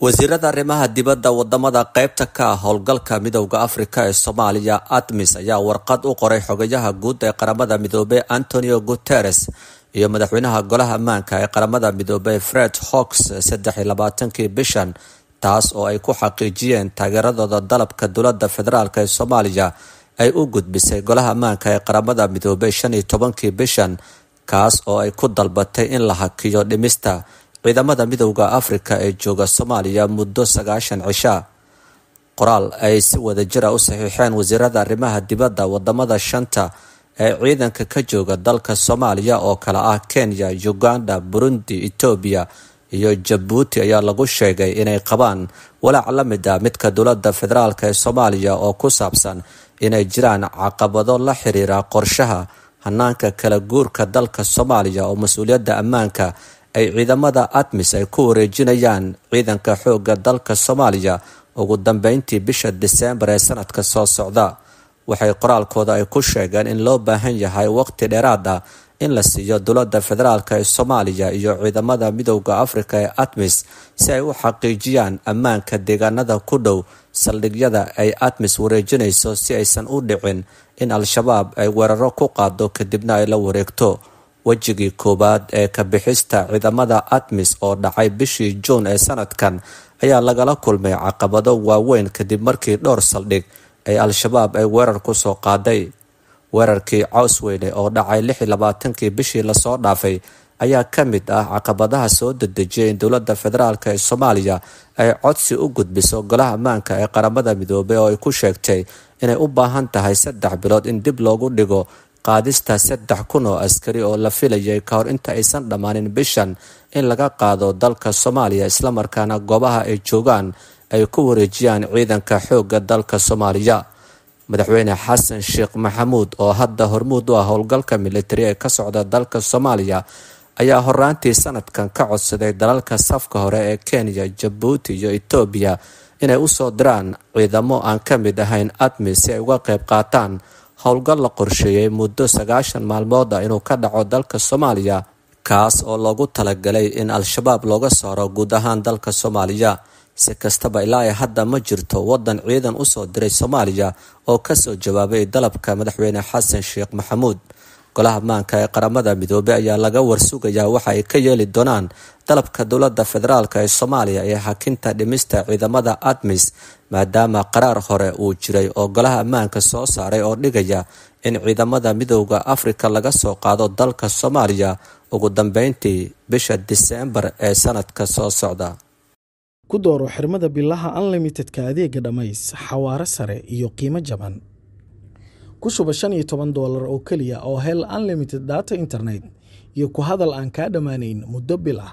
wasiirada arrimaha dibadda wadamada qeybta ka ah howlgalka midowda afrika ee soomaaliya admis ayaa warqad u qoray xogayaha guud ee qaramada midoobey antonio guteres iyo madaxweynaha golaha ammaanka ee qaramada midoobey fred hawks labaatankii bishan taas oo ay ku xaqiijiyeen taageeradooda dalabka dowladda federaalk ee soomaaliya ay u gudbisay golaha ammaanka ee qaramada midoobey shan iyo tobankii bishan kaas oo ay ku dalbatay in la hakiyo dhimista ciidamada midowda afrika ee jooga soomaaliya muddo sagaashan cishaa qoraal ay si wada jira ah u saxiixeen wasiirada arrimaha dibadda wadamada shanta ee ciidanka ka jooga dalka soomaaliya oo kale ah kenya uganda burundi etoobiya iyo jabuuti ayaa lagu sheegay inay qabaan walaac la mid a ah midka dowladda federaalk ee soomaaliya oo ku saabsan inay jiraan caqabado la xiriira qorshaha hanaanka kala guurka dalka soomaaliya oo mas-uuliyadda ammaanka ay ciidamada admis ay ku wareejinayaan ciidanka xoogga dalka soomaaliya ugu dambeyntii bisha deseembar ee sanadka soo socda waxay qoraalkooda ay ku sheegeen in loo baahan yahay waqti dheeraad ah in la siiyo dowladda federaalk ee soomaaliya iyo ciidamada midowda afrika ee admis si ay u xaqiijiyaan ammaanka deegaanada ku dhow saldhigyada ay admis wareejinayso si aysan u dhicin in al-shabaab ay weeraro ku qaado kadibna ay la wareegto wejigii koowaad ee kabixista ciidamada admis oo dhacay bishii juun ee sanadkan ayaa lagala kulmay caqabado waaweyn kadib markii dhowr saldhig ay al-shabaab ay weerar ku soo qaaday weerarkii caws weyne oo dhacay lix iyo labaatankii bishii lasoo dhaafay ayaa ka mid ah caqabadaha soo dedejiyay in dowladda federaalk ee soomaaliya ay codsi u gudbiso golaha ammaanka ee qaramada midoobey oo ay ku sheegtay inay u baahan tahay saddex bilood in dib loogu dhigo qaadista saddex kun oo askari oo la filayay kahor inta aysan dhammaanin bishan in laga qaado dalka soomaaliya isla markaana goobaha ay joogaan ay ku wareejiyaan ciidanka xoogga dalka soomaaliya madaxweyne xasan sheekh maxamuud oo hadda hormuud u ah howlgalka militari ee ka socda dalka soomaaliya ayaa horaantii sanadkan ka codsaday dalalka safka hore ee kenya jabuuti iyo etoobiya inay usoo diraan ciidamo aan ka mid ahayn admi si ay uga qayb qaataan howlgal la qorsheeyey muddo sagaashan maalmood ah inuu ka dhaco dalka soomaaliya kaas oo loogu talagalay in al-shabaab looga saaro guud ahaan dalka soomaaliya si kastaba ilaa ay hadda ma jirto waddan ciidan usoo diray soomaaliya oo kasoo jawaabay dalabka madaxweyne xasan sheekh maxamuud golaha maanka ee qaramada midoobey ayaa laga warsugayaa waxa ay ka yeeli doonaan dalabka dowladda federaalk ee soomaaliya ee xakinta dhimista ciidamada admis maadaama qaraar hore uu jiray oo golaha ammaanka soo saaray oo dhigaya in ciidamada midooda afrika laga soo qaado dalka soomaaliya ugu dambeyntii bisha diseembar ee sanadka soo socda ku dooro xirmada bilaha unlimitedka adeega dhammays xawaaro sare iyo qiimo jaban ku shuba shan iyo toban doolar oo keliya oo hel unlimited data internet iyo ku hadal aan kaa dhammaanayn muddo bil ah